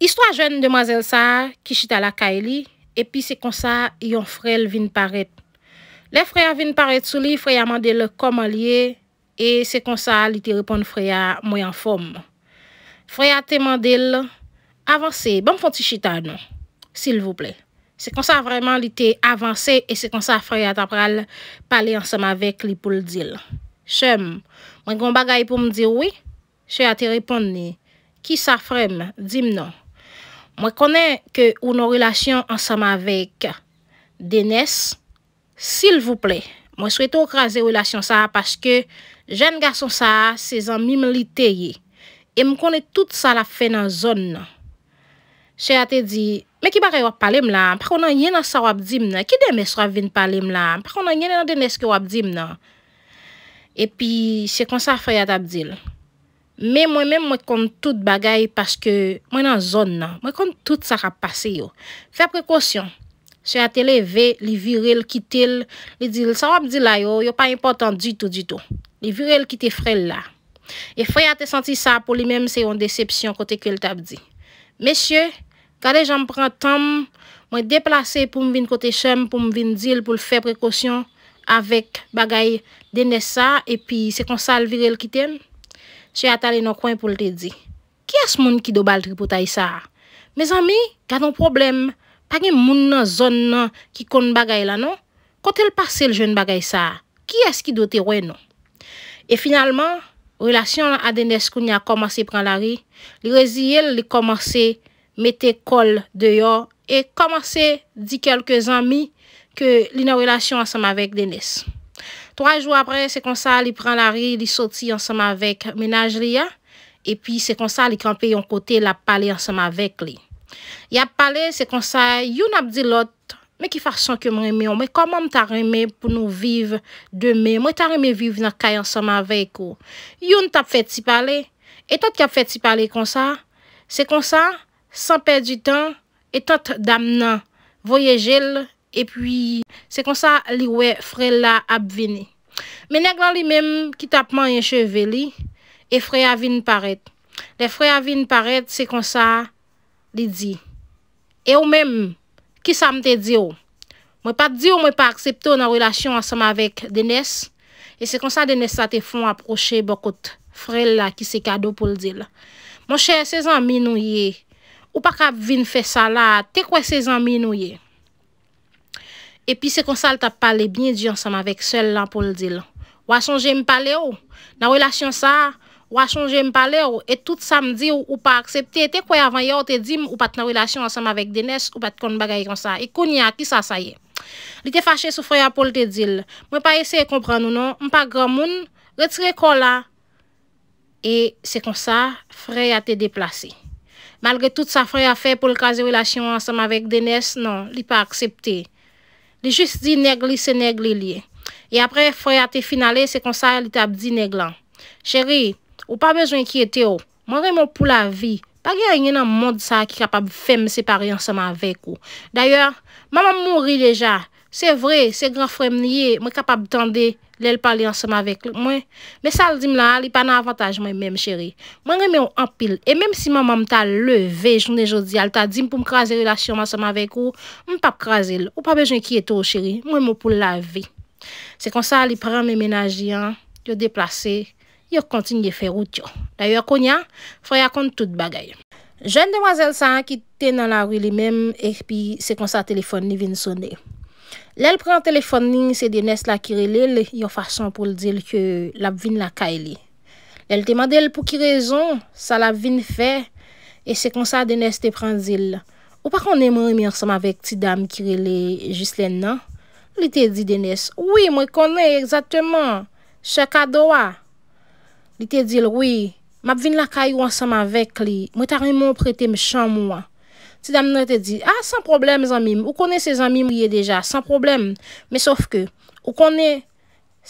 Histwa jwen de mazel sa, ki chita la kaeli, epi se konsa yon frel vin paret. Le frey a vin paret sou li, frey a mande le koman liye, e se konsa li te repon frey a mwen yon fom. Frey a te mande le, avanse, bon fon ti chita nou, sil vouple. Se konsa vreman li te avanse, e se konsa frey a tapral pale ansam avek li pou l'dil. Chem, mwen gwen bagay pou mdi woi, che a te repon ni, ki sa frem, dim nou. Mwen konen ke ou nou relasyon ansama vek denes, s'il vous plè. Mwen souwete ou kraze relasyon sa, paske jen gason sa, se zan mim li te ye. E mwen konen tout sa la fe nan zon nan. Che ate di, me ki baray wap pale m lan, pre konan yena sa wap di m nan, ki demes wap vin pale m lan, pre konan yena nan denes ki wap di m nan. E pi, che konsa fwayat abdil. Men mwen mwen mwen kon tout bagay paske mwen nan zon nan. Mwen kon tout sa rap pase yo. Fè prekosyon. Se a te leve, li viril, kitil, li dil sa wap di la yo, yo pa impotant di tout, di tout. Li viril ki te frel la. E fwe a te senti sa pou li menm se yon decepsyon kote kwe l tap di. Mesye, kade jan pran tanm, mwen deplase pou mvin kote chem, pou mvin dil pou l fè prekosyon avèk bagay dene sa e pi se konsal viril ki tenm. Se atale nan kwen pou lte di, ki as moun ki do bal tripo ta isa? Me zami, katon problem, pa gen moun nan zon nan ki kon bagay la non? Kotel pase l joun bagay sa, ki as ki do te wè non? E finalman, relasyon la a Denes koun ya komanse pran lari, li reziye li komanse mette kol deyo, e komanse di kelke zami ke li nan relasyon asama vek Denes. 3 jou apre se konsa li pren la ri li soti ansama vek menaj li ya. E pi se konsa li kampe yon kote la pale ansama vek li. Ya pale se konsa yon ap di lot me ki farsan ke mreme yo. Me koman mta reme pou nou vive de me. Mwen ta reme vive nan kay ansama vek yo. Yon tap fet si pale. E tot ki ap fet si pale konsa. Se konsa san perdi tan. E tot dam nan. Voye jel. E pi... Se kon sa li we frel la ap vini. Menèk lan li menm ki tapman yon cheve li, e frel avin paret. Le frel avin paret, se kon sa li di. E ou menm, ki sa mte di ou? Mwen pat di ou mwen pat aksepto nan relasyon asama vek denes. E se kon sa denes sa te fon aproche bokout frel la ki se kado pou l'dil. Mon chè, se zan minou ye, ou pak ap vin fe sala, te kwe se zan minou ye. epi se konsal tap pale bini di ansam avek sel lan pou l'dil. Wason jem pale ou, nan relasyon sa, wason jem pale ou, et tout sa mdi ou pa aksepte, te kway avan yo te dim, ou pat nan relasyon ansam avek denes, ou pat kon bagay kon sa, e kon ya ki sa saye. Li te fache sou froyan pou l'dil, mwen pa eseye kompran nou non, mwen non. pa gran moun, retire kon la, et se konsa, froyan te deplase. Malge tout sa froyan fe pou l'kaze relasyon ansam avek denes, non, li pa aksepte. Li jist di negli se negli liye. E apre fwe ate finalè se konsay li tabdi neglan. Chéri, ou pa bezwen ki ete ou. Mwen rey moun pou la vi. Pa gen yon nan moun sa ki kapab fèm se pari anseman vek ou. D'ayor, maman moun ri deja. Se vre, se gran frem niye, mwen kapab tande lèl pali anseman vek mwen. Mwen sal dim la, li pa nan avantaj mwen mèm cheri. Mwen reme ou anpil. E mèm si maman ta leve jounen jodi, al ta dim pou mkrasi relasyon anseman vek ou, mwen pap krasi l. Ou pa bejwen ki eto ou cheri, mwen mwen pou lave. Se konsa li pran mèm enajian, yo deplase, yo kontinye ferout yo. Dayo yo konya, fwaya kont tout bagay. Joun demwazel sa an ki ten nan la wili mèm, e pi se konsa telefon ni vin sonde. Lèl pren telefonning se denes la kire lèl yo fason pou l'dil ke l'apvin laka lè. Lèl temande l pou kirezon sa l'apvin fè e se konsa denes te pren zil. Ou pa kon eme mi ansam avek ti dam kire lè jist lè nan. Li te di denes, oui mwen kone exactement, se kado a. Li te dil, oui mwen apvin laka yon ansam avek li, mwen tarim mwen prete mwen chan mwen. Ti dam nan te di, a, san problem zanmim, ou konen se zanmim liye deja, san problem, me sof ke, ou konen,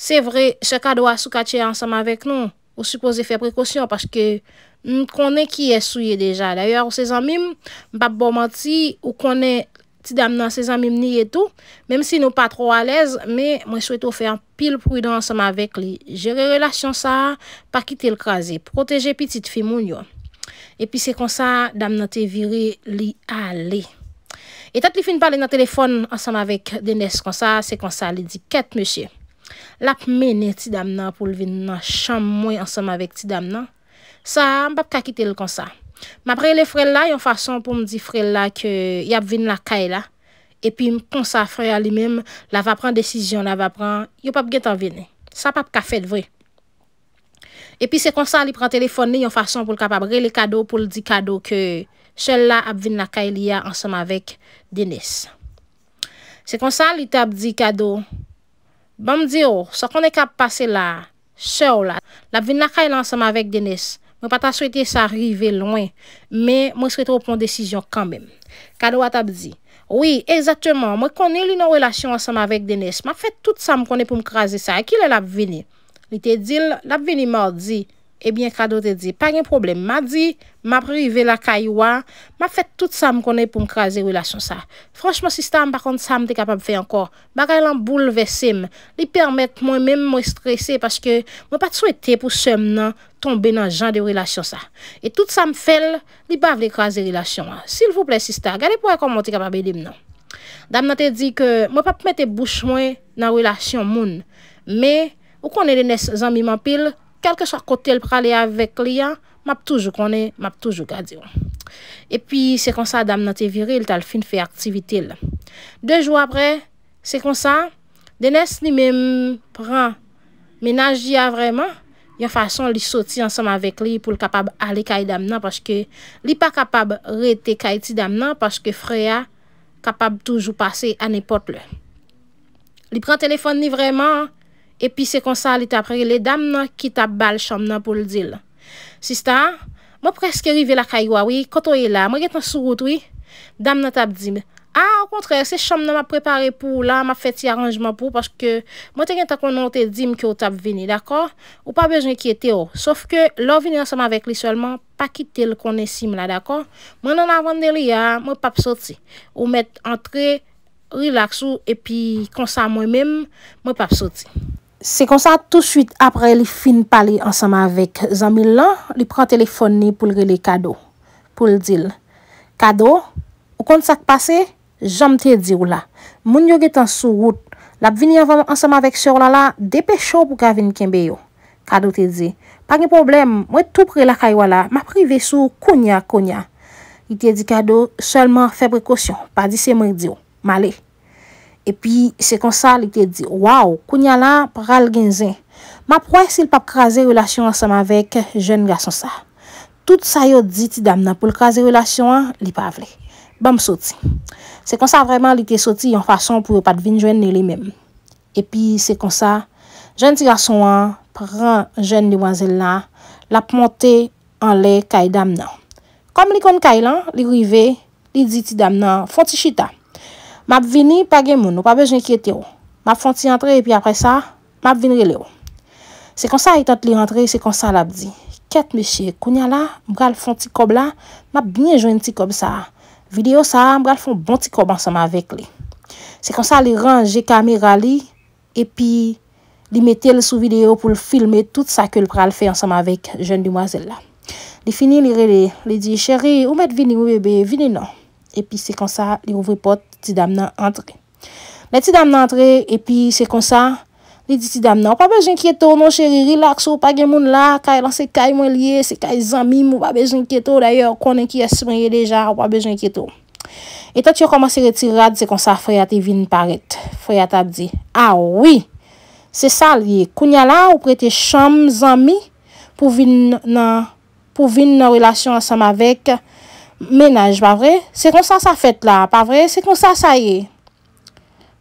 se vre, se ka do a soukache ansam avek nou, ou supose fe prekosyon, pache ke, nou konen ki esouye deja. Daya, ou se zanmim, mbap bom an ti, ou konen, ti dam nan se zanmim liye tou, menm si nou pa tro alez, men, mwen souweto fe an pil prudan ansam avek li. Jere relasyon sa, pa kitil krasi, proteje pitit fi moun yo. E pi se konsa dam nan te vire li ale. E tat li fin pale nan telefon ansam avek denes konsa, se konsa li di ket mèche. Lap mène ti dam nan pou lvin nan chan mwen ansam avek ti dam nan. Sa m pap kakite l konsa. Ma pre le frel la yon fason pou m di frel la ke yap vin la kay la. E pi m konsa frel la li mèm la va pran desisyon la va pran yo pap get an vini. Sa pap kakite vri. Epi se konsan li pren telefon ni yon fason pou l kapabre le kado pou l di kado ke chèl la ap vin naka il ya ansanm avèk Denis. Se konsan li tap di kado, ba bon, m di yo, oh, sa konen kap pase la chèl la, la vin naka il ansanm avèk Denis. Mwen pata souyte sa arrive loin, men mwen sre trop mon desijon kanmèm. Kado a tap di, oui, ezatèman, mwen konen li nan relasyon ansanm avèk Denis. Mwen fè tout sa m konen pou m krasè sa, e ki lè la ap vini? Li te dil, la vini mordi, ebyen eh kado te dil. Pa gen problem, ma di, ma prive la kaywa, ma fet tout sa m konen pou m kraze relasyon sa. Franschman, sista, an bakon, sa m te kapab fe ankor. Bakay lan boule ve sim, li permet mwen men mwen stresse, pache ke mwen pa te souete pou se mnen tombe nan jan de relasyon sa. E tout sa m fel, li bav li kraze relasyon an. Sil vouple, sista, gade pou akon mwen te kapab edim nan. Dam nan te di ke, mwen pa pou mette bouch mwen nan relasyon moun, me, Ou konen denes zan mi mampil, kelke sa kotel prale avek li ya, map toujou konen, map toujou gadiwa. E pi, se konsa dam nan te viril, tal fin fe aktivitil. Dejou apre, se konsa, denes ni menm pran menajia vreman, yon fason li soti ansam avek li pou li kapab ale kay dam nan, paske li pa kapab rete kay ti dam nan, paske freya kapab toujou pase anepot le. Li pran telefon ni vreman, Epi se konsan li tap prele, le dam nan ki tap bal chanm nan pou l'dil. Sista, mwen preske rive la kaywa, wye, koto e la, mwen get nan sou gout wye, wi. dam nan tap di. Ah, au kontre, se chanm nan mwen prepare pou, la mwen fete yi aranjman pou, pwoske mwen te gen takon nou te di mwen ki yo tap vini, d'akor, ou pa bejne ki ete yo. Sof ke, lor vini ansanman vek li solman, pa kite l konen sim la, d'akor. Mwen nan avande li, ya, mwen pap soti. Ou met entre, rilaks ou, epi konsan mwen mim, mwen pap soti. Se konsa tout swit apre li fin pali ansama vek. Zan mi lan, li pran telefon ni pou li li kado. Pou li dil. Kado, ou kont sak pase, jom te di ou la. Moun yo getan sou wout. Lap vini ansama vek sor la la, depè chou pou kavin kenbe yo. Kado te di, pa gen problem, mwen tou pre la kaywa la, ma prive sou konya konya. Li te di kado, selman febrekosyon, pa di se mwen di ou. Male. E pi, se kon sa, li te di, waw, kounya la, pral genzen. Ma pou esil pap kraze relasyon anseman vek jen gason sa. Tout sa yo di ti dam nan pou l kraze relasyon an, li pa avle. Bam soti. Se kon sa, vreman, li te soti yon fason pou pat vin jen ne li mem. E pi, se kon sa, jen ti gason an, pran jen li wazel nan, lap monte an le kay dam nan. Kom li kon kay lan, li rive, li di ti dam nan, fon ti chita. map vini, pa gen moun, ou pa be jen ki ete ou. Map fon ti rentre, epi apre sa, map vinre le ou. Se kon sa, etat li rentre, se kon sa la bdi. Ket me chie, kounya la, mbral fon ti kob la, map bine jwen ti kob sa. Video sa, mbral fon bon ti kob ansama vek li. Se kon sa, li ranje kamera li, epi, li metel sou video pou l'filme tout sa ke l'pral fe ansama vek jen dimwazel la. Li fini, li rele, li di, chere, ou met vini mbebe, vini nan. Epi, se kon sa, li ouvri pot, Ti dam nan antre. La ti dam nan antre, epi se kon sa, li di ti dam nan, wap wajen kieto, nou cheri, rilakso, wap wajen moun la, kaya lan se kaya mwen liye, se kaya zami, wap wajen kieto, d'ayor, konen ki ya subrenye deja, wap wajen kieto. Etat yo komanse re tirad, se kon sa, fweyate vin paret. Fweyate ap di, a wii, se sa liye, kounya la, ou prete chanm zami pou vin nan relasyon ansam avek, Menaj, pa vre? Se kon sa sa fet la, pa vre? Se kon sa sa ye.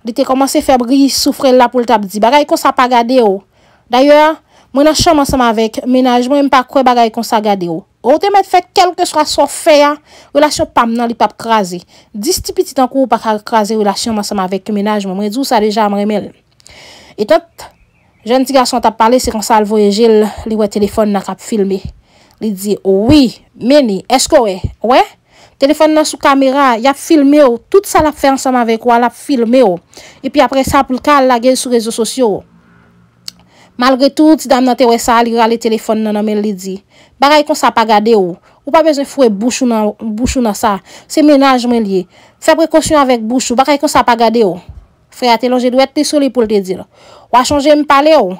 Dite komanse febri soufrel la pou l tabdi, bagay kon sa pa gade yo. Daye, mwen a chanman sa ma vek, menaj, mwen mpa kwe bagay kon sa gade yo. Ote mwen fet kelke shwa so fe ya, relasyon pam nan li pap krasi. Dis ti piti tankou pa krasi relasyon man sa ma vek ke menaj, mwen mwen djou sa deja mwen remel. Etot, jen ti gason tap pale se kon sa alvoye jil li we telefon nan kap filme. Li di, ouwi, meni, esko we? We? Telefon nan sou kamera, yap filme ou, tout sa la fè ansam avek wala ap filme ou. E pi apre sa pou l kal la gen sou rezo sosyo ou. Malre tout, si dam nan te we sa, li gra le telefon nan nan men li di, baray kon sa pa gade ou. Ou pa bezè fwe bouchou nan sa, se menaj men li. Fè prekonsyon avèk bouchou, bakay kon sa pa gade ou. Freya te lon, je dwe te soli pou l te dil. Ou a chanje mi pale ou.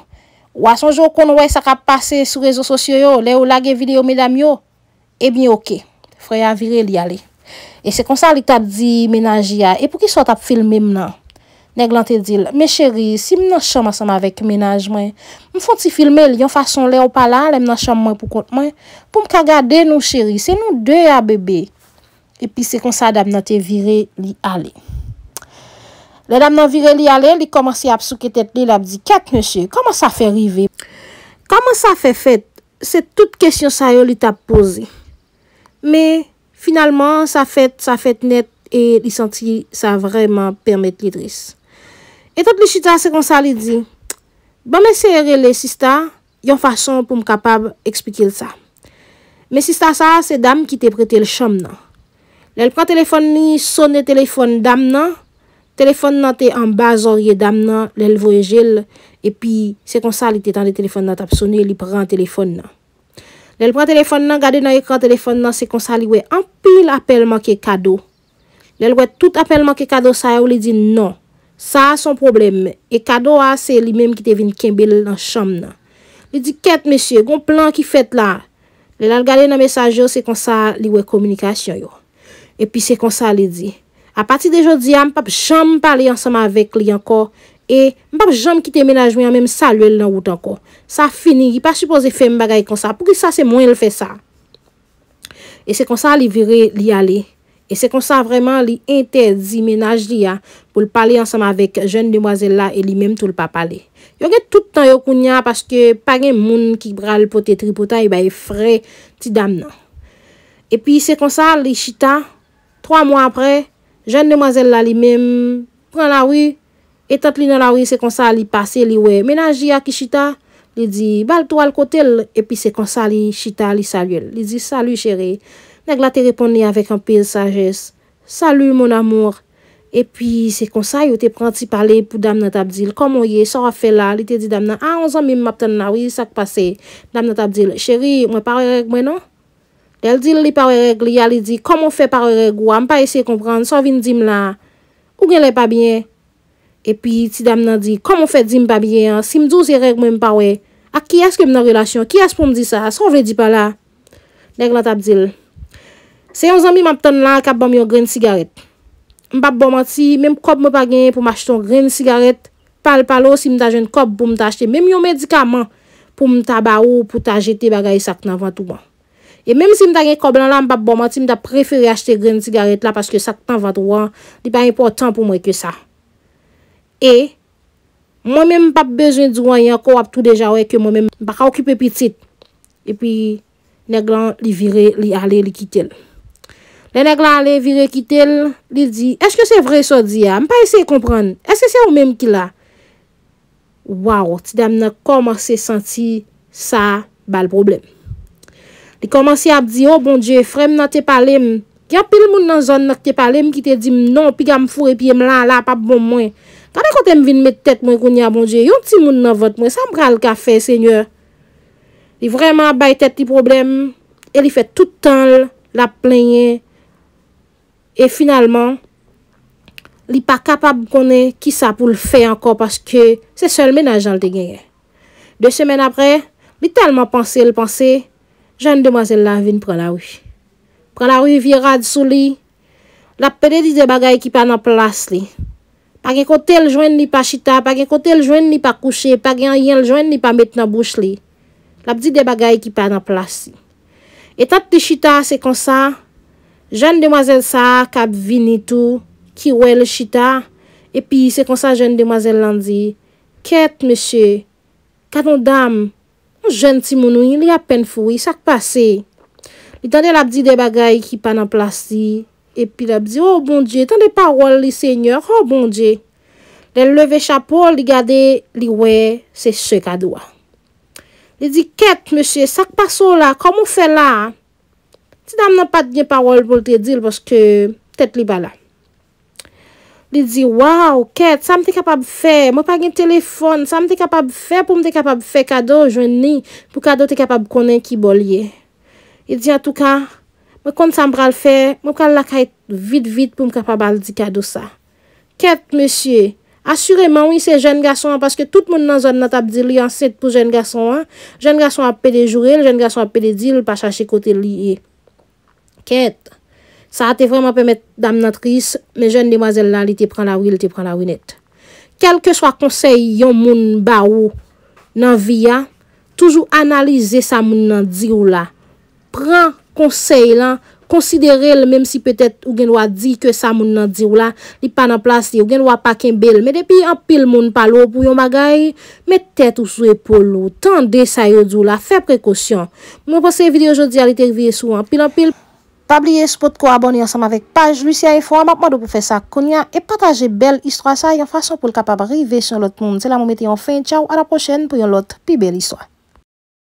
Ou asanjou kon wè sak ap pase sou rezo sosyo yo, le ou lage video medam yo, eb eh ni ok. Froyan vire li ale. E se konsan li tap di menaj ya, e pou ki sot ap filme mnen. Neg lan te dil, me cheri, si mnen chanm asanm avek menaj mwen, mfon ti filme li yon fason le ou pala, lè mnen chanm mwen pou kont mwen, pou mka gade nou cheri, se nou dey a bebe. E pi se konsan da mnen te vire li ale. Le dam nan vire li ale, li komanse ap souke tet li, li ap di, ket monsye, koman sa fe rive? Koman sa fe fet, se tout kesyon sa yo li ta pose. Me, finalman, sa fet, sa fet net, e li senti sa vreman permette li dris. Bon, Etot li chita se kon sa li di, ban mese rile sista, yon fason pou m kapab ekspike lisa. Mese sista sa, se dam ki te prete l chom nan. Le l pran telefon li, sone telefon dam nan, Telefon nan te an baz orye dam nan, lèl voye jil, epi se kon sa li te tan de telefon nan tap soni, li pran telefon nan. Lèl pran telefon nan, gade nan yon kran telefon nan, se kon sa li wey an pil apelman ke kado. Lèl wey tout apelman ke kado sa yo, li di non. Sa son probleme, e kado a se li menm ki te vin kembel nan chom nan. Li di ket, mesye, gon plan ki fet la? Lèl al gade nan mesaje, se kon sa li wey komunikasyon yo. E pi se kon sa li di... A pati de jodi ya, mpap jom pali ansama vek li anko. E mpap jom kite menajmen yon menm salwel nan wot anko. Sa fini, yi pa supose fe mbagay kon sa. Pou ki sa se mwen l fe sa. E se kon sa li vire li ale. E se kon sa vreman li interdi menaj li ya. Pou l pali ansama vek jen demwazela e li menm tou l pa pali. Yo gen toutan yo kounya paske pa gen moun ki bral potetri pota yi baye fre ti dam nan. E pi se kon sa li chita, 3 mwen apre, Jan demazel la li mem, pran lawi, etat li nan lawi, se konsa li pase, li we menaji akishita, li di, bal to al kotel, epi se konsa li chita, li salyel. Li di, saly chere, neg la te reponi avek an pil sajes, saly mon amour, epi se konsa yo te pranti pale pou dam nan tabdil, komon ye, sor afe la, li te di dam nan, an zan mi map tan lawi, sak pase, dam nan tabdil, chere, mwen parek mwenon? Del dil li pawe reg, li yale di, komon fe pare reg ou, am pa ese kompran, sovin dim la, ou gen le pa bie. E pi, ti dam nan di, komon fe dim pa bie, si mdou se reg mwen pawe, ak ki aske mnen relasyon, ki aske pou mdi sa, sovin di pa la. Dek la tap dil. Se yon zan mi map ton la, kap bom yon gren sigaret. Mbap bom an ti, menm kop mwen pa gen pou m'acheton gren sigaret, pal palo si mta jen kop pou mta achete, menm yon medikaman pou mta ba ou, pou tajete bagay sak nan vantouman. E menm si mta gen koblen la m pap bomati, mta preferi achte gren sigaret la, paske sak tan vat wan, li pa important pou mwen ke sa. E, mwen menm pap bezwen di wan, yon ko ap tou deja wè ke mwen menm baka okipe pitit. E pi, neglan li vire, li ale, li kitel. Le neglan ale, vire, kitel, li di, eske se vre so di ya? Mpa ese yon kompran? Eske se ou menm ki la? Waw, ti dam nan koman se senti sa bal probleme. li komanse ap di, oh bon die, frem nan te palem, ki ap pil moun nan zon nan te palem, ki te di, mnon, pi gam fure, pi mlan, la, pap bon mwen. Kande kote m vin met tete mwen koun ya, bon die, yon ti moun nan vot mwen, sa m pral ka fe, seigneur. Li vreman bay tete li problem, e li fe tout tan la, la plenye, e finalman, li pa kapab konen, ki sa pou l fe anko, paske se sol menajan l te genye. De chemen apre, li talman panse l panse, jen demazel la vin pranawi. Pranawi virad sou li, lap pede di de bagay ki pa nan plas li. Pake kote el jwen ni pa chita, pake kote el jwen ni pa kouche, pake yon jwen ni pa met nan bouch li. Lap di de bagay ki pa nan plas li. Etat de chita se konsa, jen demazel sa kap vini tou, ki wè le chita, epi se konsa jen demazel lan di, ket mèche, katon dam, katon dam, Mwen jen ti mounou, li apen fwi, sak pase, li tande la bdi de bagay ki pa nan plasi, epi la bdi, o bon dje, tande parol li seigneur, o bon dje, li leve chapol, li gade, li we, se se kadwa. Li di, ket, mwen se, sak paso la, komon fe la, ti dam nan pat gen parol pou te dil, poske, tet li bala. Li di, waw, ket, sa mte kapab fè, mwen pa gen telefon, sa mte kapab fè pou mte kapab fè kado, jwen ni, pou kado te kapab konen ki bol ye. Li di, atou ka, mwen kont sa mbra l fè, mwen pou ka l lakay vite vite pou mte kapab al di kado sa. Ket, mesye, asureman wè se jen gason an, paske tout moun nan zon nan tap di li an set pou jen gason an, jen gason an pe de jure, jen gason an pe de di, li pa chache kote li ye. Ket. Sa a te vreman pemet dam nan tris, men jen demwazel nan li te pran la ou, li te pran la ou net. Kelke swa konsey yon moun ba ou nan viya, toujou analize sa moun nan di ou la. Pran konsey lan, konsidere l, menm si petet ou genwa di ke sa moun nan di ou la, li pa nan plas li, ou genwa pa ken bel. Men depi an pil moun pa lou pou yon bagay, men tet ou sou e pou lou, tende sa yon di ou la, fe prekosyon. Moun pou se video jodi a li terviye sou an, pil an pil... Pabliye, spotko, abonye ansanm avek page lusya info. Amap mwado pou fe sa konya e pataje bel istrasa yon fason pou l kapab rive se yon lot moun. Sela mwomete yon fin. Tchau, ala pochene pou yon lot pi bel istwa.